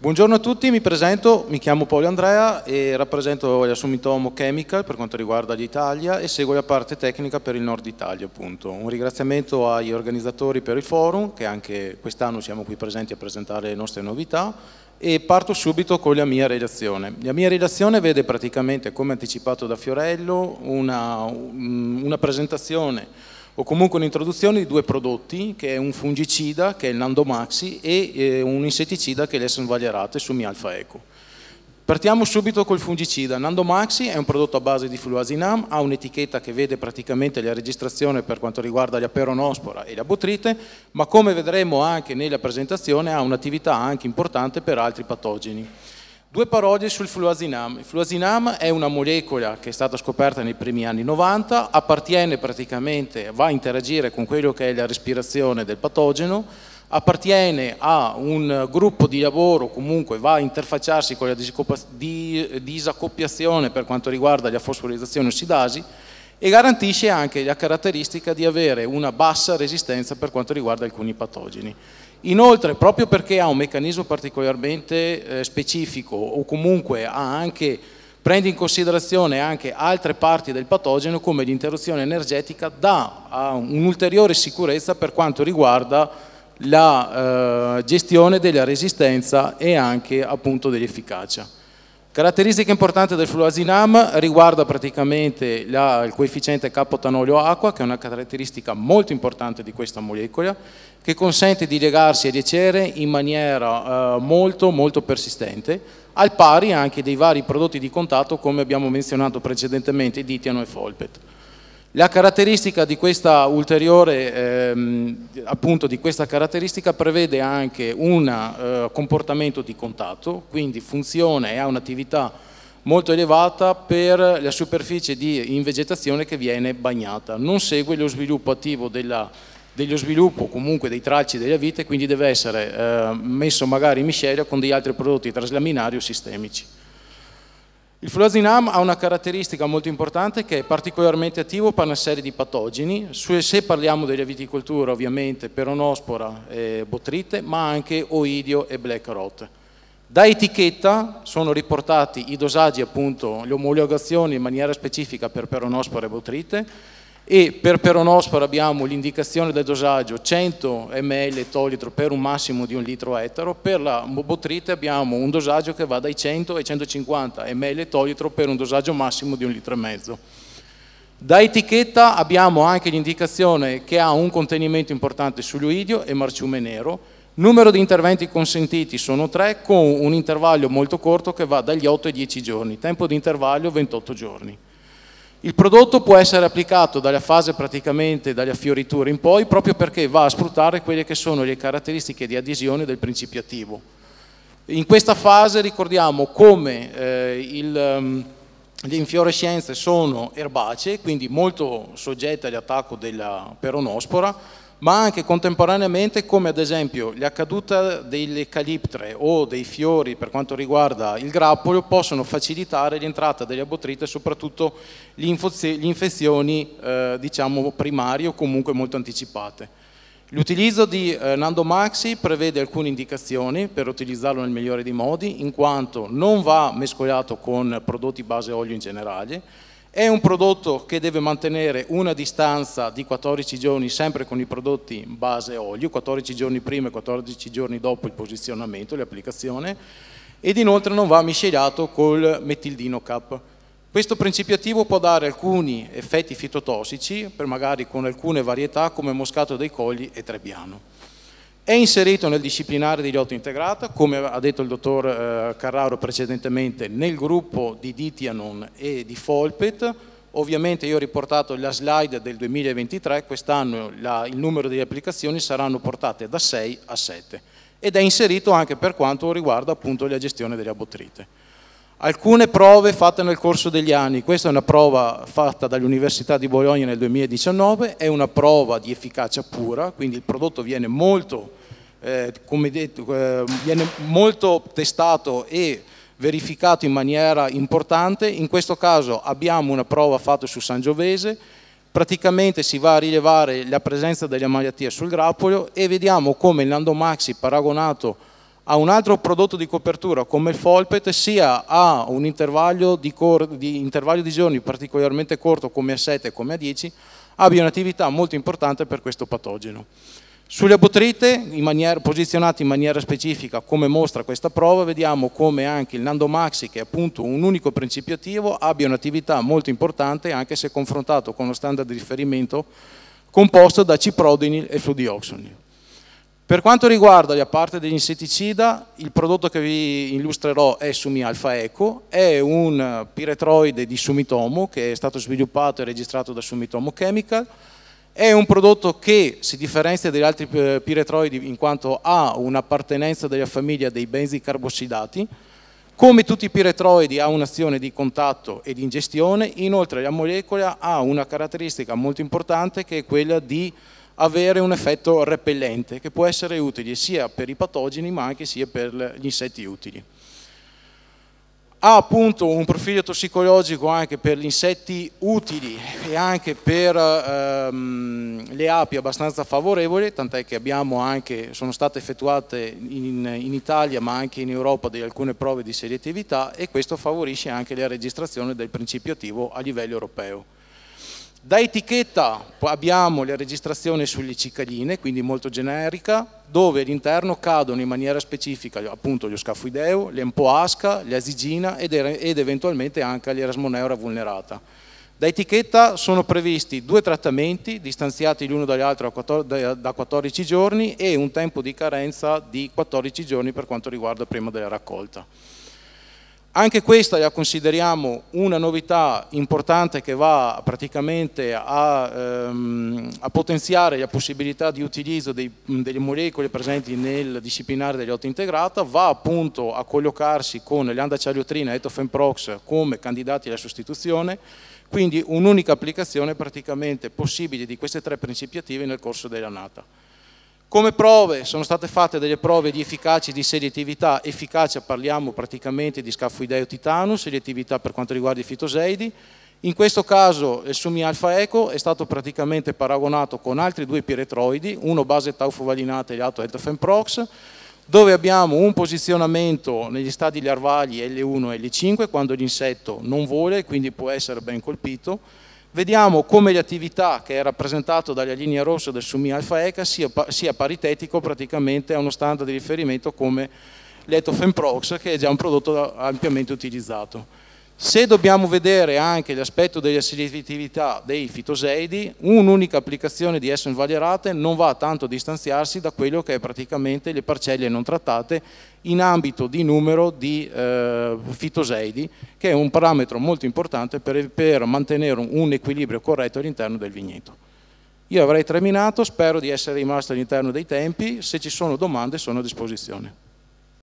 Buongiorno a tutti, mi presento, mi chiamo Paolo Andrea e rappresento la Sumitomo Chemical per quanto riguarda l'Italia e seguo la parte tecnica per il Nord Italia appunto. Un ringraziamento agli organizzatori per il forum che anche quest'anno siamo qui presenti a presentare le nostre novità e parto subito con la mia redazione. La mia redazione vede praticamente, come anticipato da Fiorello, una, una presentazione o comunque un'introduzione di due prodotti, che è un fungicida, che è il Nandomaxi, e eh, un insetticida che è l'Essen Valerate, su Mi Alfa Eco. Partiamo subito col fungicida. Nandomaxi è un prodotto a base di fluazinam, ha un'etichetta che vede praticamente la registrazione per quanto riguarda la peronospora e la botrite, ma come vedremo anche nella presentazione ha un'attività anche importante per altri patogeni. Due parole sul fluazinam. Il fluazinam è una molecola che è stata scoperta nei primi anni 90, appartiene praticamente, va a interagire con quello che è la respirazione del patogeno, appartiene a un gruppo di lavoro, comunque va a interfacciarsi con la disaccoppiazione per quanto riguarda la fosforizzazione ossidasi e garantisce anche la caratteristica di avere una bassa resistenza per quanto riguarda alcuni patogeni. Inoltre, proprio perché ha un meccanismo particolarmente eh, specifico o comunque ha anche, prende in considerazione anche altre parti del patogeno come l'interruzione energetica, dà un'ulteriore sicurezza per quanto riguarda la eh, gestione della resistenza e anche appunto dell'efficacia. Caratteristica importante del fluazinam riguarda praticamente la, il coefficiente K tanolio acqua, che è una caratteristica molto importante di questa molecola, che consente di legarsi a lecere in maniera eh, molto, molto persistente, al pari anche dei vari prodotti di contatto, come abbiamo menzionato precedentemente, ditiano e folpet. La caratteristica di questa ulteriore, ehm, appunto di questa caratteristica prevede anche un eh, comportamento di contatto, quindi funzione e ha un'attività molto elevata per la superficie di, in vegetazione che viene bagnata, non segue lo sviluppo attivo della, dello sviluppo comunque dei tralci della vite, quindi deve essere eh, messo magari in miscela con degli altri prodotti traslaminari o sistemici. Il fluazinam ha una caratteristica molto importante che è particolarmente attivo per una serie di patogeni, se parliamo della viticoltura ovviamente peronospora e botrite, ma anche oidio e black rot. Da etichetta sono riportati i dosaggi, appunto, le omologazioni in maniera specifica per peronospora e botrite, e per peronospora abbiamo l'indicazione del dosaggio 100 ml ettolitro per un massimo di un litro ettaro, per la mobotrite abbiamo un dosaggio che va dai 100 ai 150 ml ettolitro per un dosaggio massimo di un litro e mezzo. Da etichetta abbiamo anche l'indicazione che ha un contenimento importante sull'uidio e marciume nero, Numero di interventi consentiti sono tre con un intervallo molto corto che va dagli 8 ai 10 giorni, tempo di intervallo 28 giorni. Il prodotto può essere applicato dalla fase praticamente dalla fioritura in poi proprio perché va a sfruttare quelle che sono le caratteristiche di adesione del principio attivo. In questa fase ricordiamo come eh, il, um, le infiorescenze sono erbacee, quindi molto soggette all'attacco della peronospora, ma anche contemporaneamente come ad esempio la caduta delle caliptre o dei fiori per quanto riguarda il grappolo possono facilitare l'entrata delle abotrite soprattutto le infezioni eh, diciamo primarie o comunque molto anticipate. L'utilizzo di eh, Nando Maxi prevede alcune indicazioni per utilizzarlo nel migliore dei modi in quanto non va mescolato con prodotti base olio in generale è un prodotto che deve mantenere una distanza di 14 giorni sempre con i prodotti in base olio, 14 giorni prima e 14 giorni dopo il posizionamento, l'applicazione, ed inoltre non va miscelato col metildino cap. Questo principio attivo può dare alcuni effetti fitotossici, per magari con alcune varietà come moscato dei colli e trebbiano è inserito nel disciplinare di lotta integrata, come ha detto il dottor eh, Carraro precedentemente, nel gruppo di Ditianon e di Folpet, Ovviamente io ho riportato la slide del 2023, quest'anno il numero di applicazioni saranno portate da 6 a 7 ed è inserito anche per quanto riguarda appunto la gestione delle abbottrite. Alcune prove fatte nel corso degli anni, questa è una prova fatta dall'Università di Bologna nel 2019, è una prova di efficacia pura, quindi il prodotto viene molto eh, come detto, eh, viene molto testato e verificato in maniera importante. In questo caso abbiamo una prova fatta su Sangiovese, praticamente si va a rilevare la presenza della malattia sul grappolo e vediamo come il Nandomaxi paragonato a un altro prodotto di copertura come il Folpet sia a un intervallo di, di, intervallo di giorni particolarmente corto come a 7 e come a 10 abbia un'attività molto importante per questo patogeno. Sulle bottrite, in maniera, posizionate in maniera specifica come mostra questa prova, vediamo come anche il Nando Maxi, che è appunto un unico principio attivo, abbia un'attività molto importante anche se confrontato con lo standard di riferimento composto da ciprodinil e fludioxonil. Per quanto riguarda la parte degli insetticida, il prodotto che vi illustrerò è Sumi Alfa Eco, è un piretroide di Sumitomo che è stato sviluppato e registrato da Sumitomo Chemical, è un prodotto che si differenzia dagli altri piretroidi in quanto ha un'appartenenza della famiglia dei benzi carbosidati, come tutti i piretroidi ha un'azione di contatto e di ingestione, inoltre la molecola ha una caratteristica molto importante che è quella di avere un effetto repellente che può essere utile sia per i patogeni ma anche sia per gli insetti utili ha appunto un profilo tossicologico anche per gli insetti utili e anche per ehm, le api abbastanza favorevole, tant'è che anche, sono state effettuate in, in, Italia ma anche in Europa di alcune prove di selettività e questo favorisce anche la registrazione del principio attivo a livello europeo. Da etichetta abbiamo la registrazione sulle ciccaline, quindi molto generica, dove all'interno cadono in maniera specifica appunto gli Oscafoideo, l'Empoasca, l'Asigina ed, ed eventualmente anche l'Erasmoneura vulnerata. Da etichetta sono previsti due trattamenti distanziati l'uno dall'altro da 14 giorni e un tempo di carenza di 14 giorni per quanto riguarda prima della raccolta. Anche questa la consideriamo una novità importante che va praticamente a, ehm, a potenziare la possibilità di utilizzo dei, delle molecole presenti nel disciplinare dell'iotta integrata, va appunto a collocarsi con l'andacciariotrina e etofenprox come candidati alla sostituzione, quindi un'unica applicazione praticamente possibile di queste tre principi attive nel corso dell'annata. Come prove sono state fatte delle prove di efficacia e di sedettività, efficacia parliamo praticamente di scafoideo titano, sedettività per quanto riguarda i fitoseidi, in questo caso il Sumi Alfa Eco è stato praticamente paragonato con altri due piretroidi, uno base taufovalinata e l'altro Eltofenprox, dove abbiamo un posizionamento negli stadi larvali L1 e L5 quando l'insetto non vola e quindi può essere ben colpito, vediamo come l'attività che è rappresentata dalla linea rossa del Sumi Alfa ECA sia, sia paritetico praticamente a uno standard di riferimento come l'Etofenprox che è già un prodotto ampiamente utilizzato. Se dobbiamo vedere anche l'aspetto della selettività dei fitoseidi, un'unica applicazione di esso invalierate non va tanto a distanziarsi da quello che è praticamente le parcelle non trattate in ambito di numero di eh, fitoseidi, che è un parametro molto importante per, per mantenere un, un equilibrio corretto all'interno del vigneto. Io avrei terminato, spero di essere rimasto all'interno dei tempi, se ci sono domande sono a disposizione.